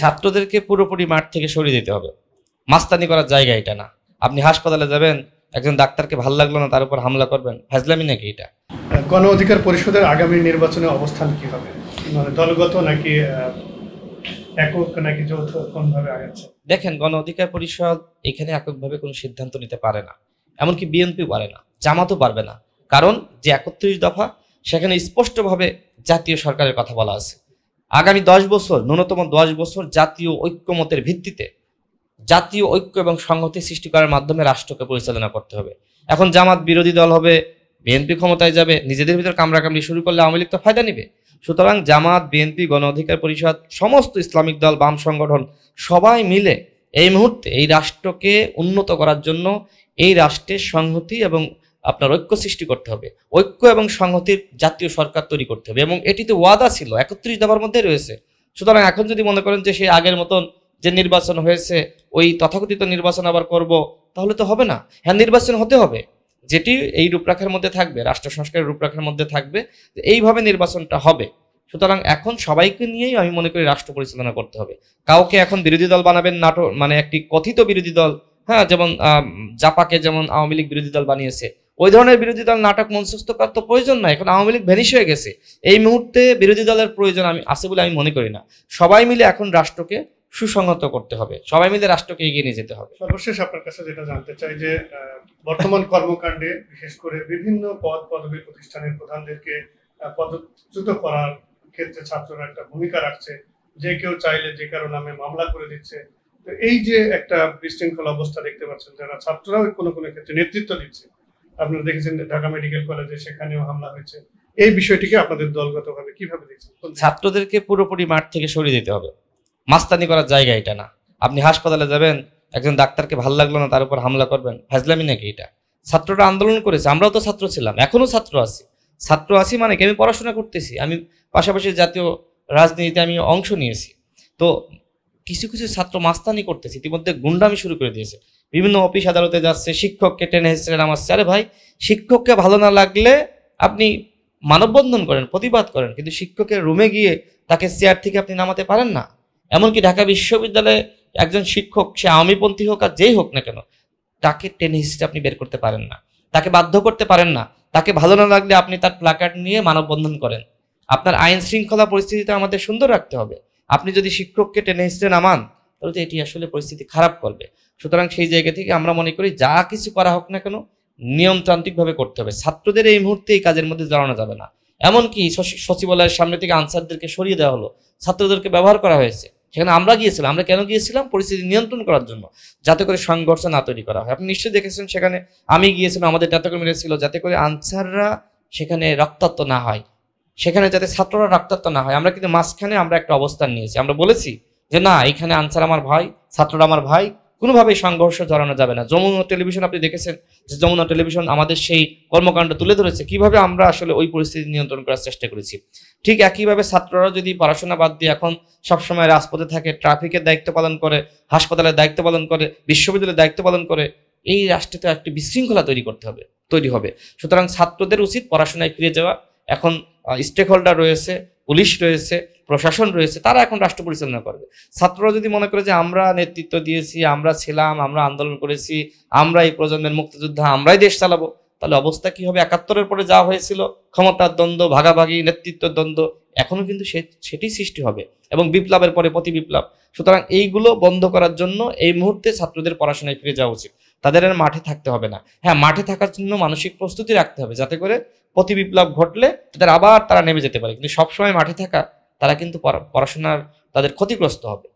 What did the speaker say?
ছাত্রদেরকে পুরোপুরি মাঠ থেকে সরিয়ে দিতে হবে মাস্তানি করার জায়গা এটা না আপনি হাসপাতালে যাবেন একজন ডাক্তারকে ভাল লাগলো না তার উপর হামলা করবেন হাজলামি নাকি এটা গণ অধিকার পরিষদের আগামী নির্বাচনে অবস্থান কি হবে মানে দলগত নাকি একক নাকি যৌথ কোনভাবে আগাচ্ছে দেখেন গণ অধিকার পরিষদ এখানে এককভাবে কোনো সিদ্ধান্ত নিতে পারে না এমনকি বিএনপি পারে না জামাতও পারবে না কারণ যে একত্রিশ দফা সেখানে স্পষ্টভাবে জাতীয় সরকারের কথা বলা আছে আগামী দশ বছর ন্যূনতম দশ বছর জাতীয় ঐক্যমতের ভিত্তিতে জাতীয় ঐক্য এবং সংহতি সৃষ্টি করার মাধ্যমে রাষ্ট্রকে পরিচালনা করতে হবে এখন জামাত বিরোধী দল হবে বিএনপি ক্ষমতায় যাবে নিজেদের ভিতরে কামড়াকামড়ি শুরু করলে আওয়ামী লীগ তো ফায়দা নেবে সুতরাং জামাত বিএনপি গণ অধিকার পরিষদ সমস্ত ইসলামিক দল বাম সংগঠন সবাই মিলে এই মুহূর্তে এই রাষ্ট্রকে উন্নত করার জন্য এই রাষ্ট্রের সংহতি এবং আপনার ঐক্য সৃষ্টি করতে হবে ঐক্য এবং সংহতির জাতীয় সরকার তৈরি করতে হবে এবং এটিতে ওয়াদা ছিল একত্রিশ দফার মধ্যে রয়েছে সুতরাং এখন যদি মনে করেন যে সেই আগের মতন যে নির্বাচন হয়েছে ওই তথাকথিত নির্বাচন আবার করব তাহলে তো হবে না হ্যাঁ নির্বাচন হতে হবে যেটি এই রূপরেখার মধ্যে থাকবে রাষ্ট্র সংস্কারের রূপরেখার মধ্যে থাকবে এইভাবে নির্বাচনটা হবে সুতরাং এখন সবাইকে নিয়েই আমি মনে করি রাষ্ট্র পরিচালনা করতে হবে কাউকে এখন বিরোধী দল বানাবেন নাটক মানে একটি কথিত বিরোধী দল হ্যাঁ যেমন জাপাকে যেমন আওয়ামী লীগ বিরোধী দল বানিয়েছে ওই ধরনের বিরোধী দল নাটক মঞ্চস্থ করার তো প্রয়োজন না এখন আওয়ামী লীগ ভ্যানিশ হয়ে গেছে এই মুহূর্তে বিরোধী দলের প্রয়োজন আমি আছে বলে আমি মনে করি না সবাই মিলে এখন রাষ্ট্রকে সুসংহত করতে হবে সবাই মিলে রাষ্ট্রকে এগিয়ে নিয়ে যেতে হবে সর্বশেষ আপনার কাছে যেটা জানতে চাই যে বর্তমান কর্মকাণ্ডে বিশেষ করে বিভিন্ন পদ পদবী প্রতিষ্ঠানের প্রধানদেরকে পদচ্যুত করার ক্ষেত্রে ছাত্ররা একটা ভূমিকা রাখছে যে কেউ চাইলে যে কারো নামে মামলা করে দিচ্ছে তো এই যে একটা বিশৃঙ্খল অবস্থা দেখতে পাচ্ছেন যারা ছাত্ররাও কোনো কোনো ক্ষেত্রে নেতৃত্ব দিচ্ছে আপনারা দেখেছেন ঢাকা মেডিকেল কলেজে সেখানেও হামলা হয়েছে এই বিষয়টিকে আপনাদের দলগতভাবে কিভাবে দেখছেন ছাত্রদেরকে পুরোপুরি মাঠ থেকে সরিয়ে দিতে হবে মাস্তানি করার জায়গা এটা না আপনি হাসপাতালে যাবেন একজন ডাক্তারকে ভাল লাগলো না তার উপর হামলা করবেন ফাজলামি নাকি এটা ছাত্রটা আন্দোলন করেছে আমরাও তো ছাত্র ছিলাম এখনও ছাত্র আছি ছাত্র আছি মানে কি আমি পড়াশোনা করতেছি আমি পাশাপাশি জাতীয় রাজনীতিতে আমি অংশ নিয়েছি তো কিছু কিছু ছাত্র মাস্তানি করতেছে ইতিমধ্যে গুন্ডামি শুরু করে দিয়েছে বিভিন্ন অফিস আদালতে যাচ্ছে শিক্ষককে টেনে হেসড়ে নামাচ্ছে আরে ভাই শিক্ষককে ভালো না লাগলে আপনি মানববন্ধন করেন প্রতিবাদ করেন কিন্তু শিক্ষকের রুমে গিয়ে তাকে চেয়ার থেকে আপনি নামাতে পারেন না এমনকি ঢাকা বিশ্ববিদ্যালয়ে একজন শিক্ষক সে আওয়ামীপন্থী হোক আর যেই হোক না কেন তাকে টেনে হিস্ট্রি আপনি বের করতে পারেন না তাকে বাধ্য করতে পারেন না তাকে ভালো না লাগলে আপনি তার প্লাকার্ড নিয়ে মানববন্ধন করেন আপনার আইন শৃঙ্খলা পরিস্থিতিটা আমাদের সুন্দর রাখতে হবে আপনি যদি শিক্ষককে টেনে হিসেবে নামান তাহলে তো এটি আসলে পরিস্থিতি খারাপ করবে সুতরাং সেই জায়গা থেকে আমরা মনে করি যা কিছু করা হোক না কেন নিয়মতান্ত্রিকভাবে করতে হবে ছাত্রদের এই মুহূর্তে এই কাজের মধ্যে জড়ানো যাবে না এমনকি সচিবালয়ের সামনে থেকে আনসারদেরকে সরিয়ে দেওয়া হলো ছাত্রদেরকে ব্যবহার করা হয়েছে সেখানে আমরা গিয়েছিলাম আমরা কেন গিয়েছিলাম পরিস্থিতি নিয়ন্ত্রণ করার জন্য যাতে করে সংঘর্ষ না তৈরি করা হয় আপনি নিশ্চয়ই দেখেছেন সেখানে আমি গিয়েছিলাম আমাদের নেতাকর্মীরা ছিল যাতে করে আনসাররা সেখানে রক্তাক্ত না হয় সেখানে যাতে ছাত্ররা রক্তাক্ত না হয় আমরা কিন্তু মাঝখানে আমরা একটা অবস্থান নিয়েছি আমরা বলেছি যে না এখানে আনসার আমার ভাই ছাত্ররা আমার ভাই কোনোভাবেই সংঘর্ষ জড়ানো যাবে না যমুনা টেলিভিশন আপনি দেখেছেন যে যমুনা টেলিভিশন আমাদের সেই কর্মকাণ্ড তুলে ধরেছে কিভাবে আমরা আসলে ওই পরিস্থিতি নিয়ন্ত্রণ করার চেষ্টা করেছি ঠিক একইভাবে ছাত্ররা যদি পড়াশোনা বাদ দিয়ে এখন সবসময় রাজপথে থাকে ট্রাফিকের দায়িত্ব পালন করে হাসপাতালের দায়িত্ব পালন করে বিশ্ববিদ্যালয়ের দায়িত্ব পালন করে এই রাষ্ট্রে তো একটি বিশৃঙ্খলা তৈরি করতে হবে তৈরি হবে সুতরাং ছাত্রদের উচিত পড়াশোনায় ফিরে যাওয়া এখন স্টেক হোল্ডার রয়েছে পুলিশ রয়েছে প্রশাসন রয়েছে তারা এখন রাষ্ট্র পরিচালনা করবে ছাত্ররা যদি মনে করে যে আমরা নেতৃত্ব দিয়েছি আমরা ছিলাম আমরা আন্দোলন করেছি আমরা এই প্রজন্মের মুক্তিযোদ্ধা আমরাই দেশ চালাবো তাহলে অবস্থা কি হবে একাত্তরের পরে যা হয়েছিল ক্ষমতার দ্বন্দ্ব ভাগাভাগি নেতৃত্ব দ্বন্দ্ব এখনও কিন্তু সেটি সৃষ্টি হবে এবং বিপ্লবের পরে প্রতি বিপ্লব সুতরাং এইগুলো বন্ধ করার জন্য এই মুহূর্তে ছাত্রদের পড়াশোনায় ফিরে যাওয়া উচিত তাদের আর মাঠে থাকতে হবে না হ্যাঁ মাঠে থাকার জন্য মানসিক প্রস্তুতি রাখতে হবে যাতে করে প্রতি বিপ্লব ঘটলে তাদের আবার তারা নেমে যেতে পারে কিন্তু সবসময় মাঠে থাকা তারা কিন্তু পড়াশোনার তাদের ক্ষতিগ্রস্ত হবে